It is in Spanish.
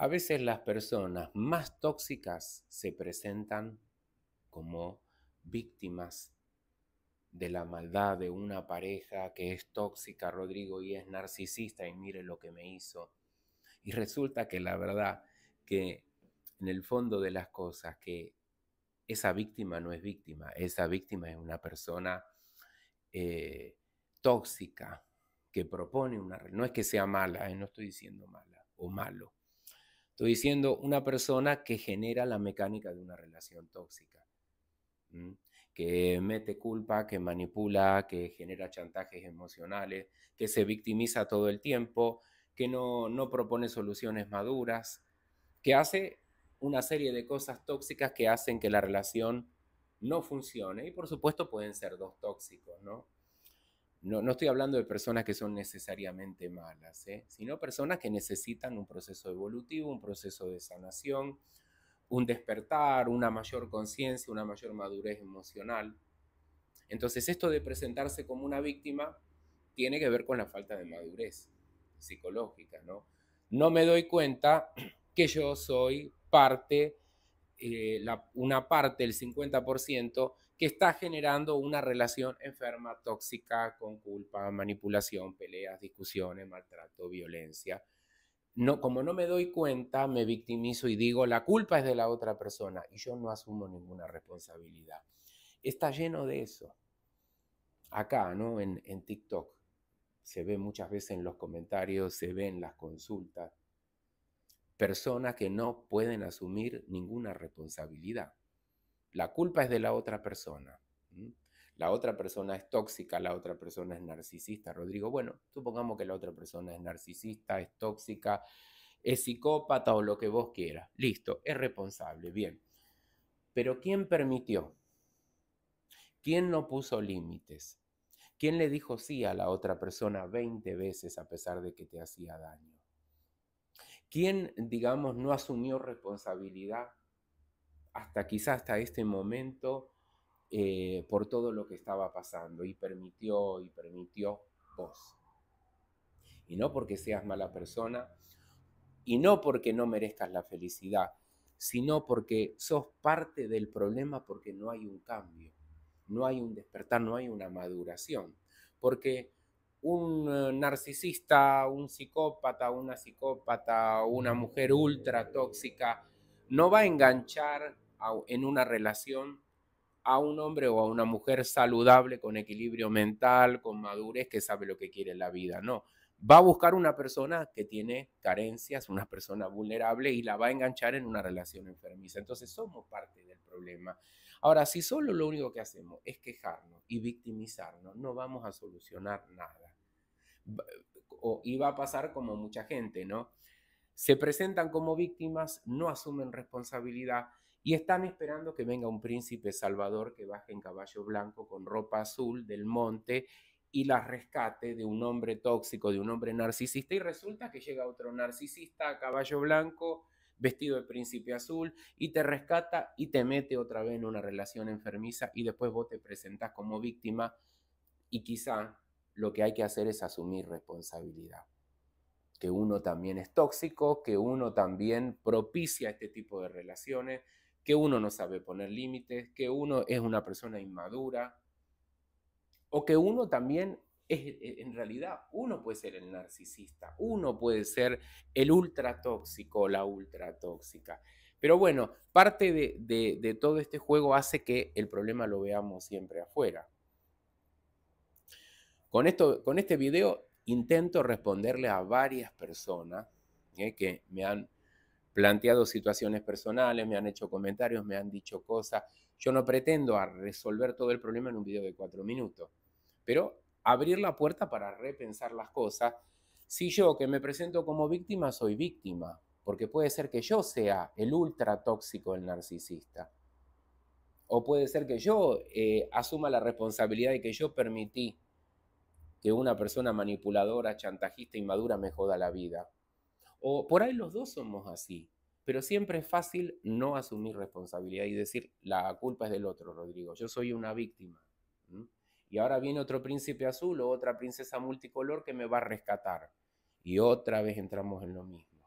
A veces las personas más tóxicas se presentan como víctimas de la maldad de una pareja que es tóxica, Rodrigo, y es narcisista, y mire lo que me hizo. Y resulta que la verdad que en el fondo de las cosas, que esa víctima no es víctima, esa víctima es una persona eh, tóxica que propone una... No es que sea mala, eh, no estoy diciendo mala o malo, Estoy diciendo una persona que genera la mecánica de una relación tóxica, que mete culpa, que manipula, que genera chantajes emocionales, que se victimiza todo el tiempo, que no, no propone soluciones maduras, que hace una serie de cosas tóxicas que hacen que la relación no funcione y por supuesto pueden ser dos tóxicos, ¿no? No, estoy hablando de personas que son necesariamente malas, ¿eh? sino personas que necesitan un proceso evolutivo, un proceso de sanación, un despertar, una mayor conciencia, una mayor madurez emocional. Entonces esto de presentarse como una víctima tiene que ver con la falta de madurez psicológica, ¿no? me doy cuenta que yo soy parte, eh, una parte, el 50%, que está generando una relación enferma, tóxica, con culpa, manipulación, peleas, discusiones, maltrato, violencia. No, como no me doy cuenta, me victimizo y digo, la culpa es de la otra persona y yo no asumo ninguna responsabilidad. Está lleno de eso. Acá, ¿no? En, TikTok. Se ve muchas veces en los comentarios, se ven las consultas. Personas que no pueden asumir ninguna responsabilidad la culpa es de la otra persona. La otra persona es tóxica, la otra persona es narcisista. Rodrigo, bueno, supongamos que la otra persona es narcisista, es tóxica, es psicópata o lo que vos quieras. Listo, es responsable, bien. Pero ¿quién permitió? ¿Quién no puso límites? ¿Quién le dijo sí a la otra persona 20 veces a pesar de que te hacía daño? ¿Quién, digamos, no asumió responsabilidad hasta quizás hasta este momento eh, por todo lo que estaba pasando y permitió y permitió vos. Y no porque seas mala persona y no porque no merezcas la felicidad, sino porque sos parte del problema porque no hay un cambio, no hay un despertar, no hay una maduración. Porque un eh, narcisista, un psicópata, una psicópata, una mujer ultra tóxica, no va a enganchar en una relación a un hombre o a una mujer saludable, con equilibrio mental, con madurez, que sabe lo que quiere en la vida. No, va a buscar una persona que tiene carencias, una persona vulnerable y la va a enganchar en una relación enfermiza. Entonces somos parte del problema. Ahora, si solo lo único que hacemos es quejarnos y victimizarnos, no vamos a solucionar nada. y va a pasar como mucha gente, ¿no? se presentan como víctimas, no asumen responsabilidad y están esperando que venga un príncipe salvador que baje en caballo blanco con ropa azul del monte y la rescate de un hombre tóxico, de un hombre narcisista, y resulta que llega otro narcisista a caballo blanco, vestido de príncipe azul, y te rescata y te mete otra vez en una relación enfermiza y después vos te presentás como víctima y quizá lo que hay que hacer es asumir responsabilidad que uno también es tóxico, que uno también propicia este tipo de relaciones, que uno no sabe poner límites, que uno es una persona inmadura, o que uno también es, eh, en realidad, uno puede ser el narcisista, uno puede ser el ultra tóxico o la ultra tóxica. Pero bueno, parte de, todo este juego hace que el problema lo veamos siempre afuera. Con, esto, con este video intento responderle a varias personas eh, que me han planteado situaciones personales, me han hecho comentarios, me han dicho cosas. Yo no pretendo resolver todo el problema en un video de cuatro minutos, pero abrir la puerta para repensar las cosas. Si yo que me presento como víctima, soy víctima, porque puede ser que yo sea el ultra tóxico, el narcisista. O puede ser que yo eh, asuma la responsabilidad de que yo permití que una persona manipuladora, chantajista, inmadura me joda la vida. O por ahí los dos somos así, pero siempre es fácil no asumir responsabilidad y decir, la culpa es del otro, Rodrigo, yo soy una víctima. Y ahora viene otro príncipe azul o otra princesa multicolor que me va a rescatar. Y otra vez entramos en lo mismo.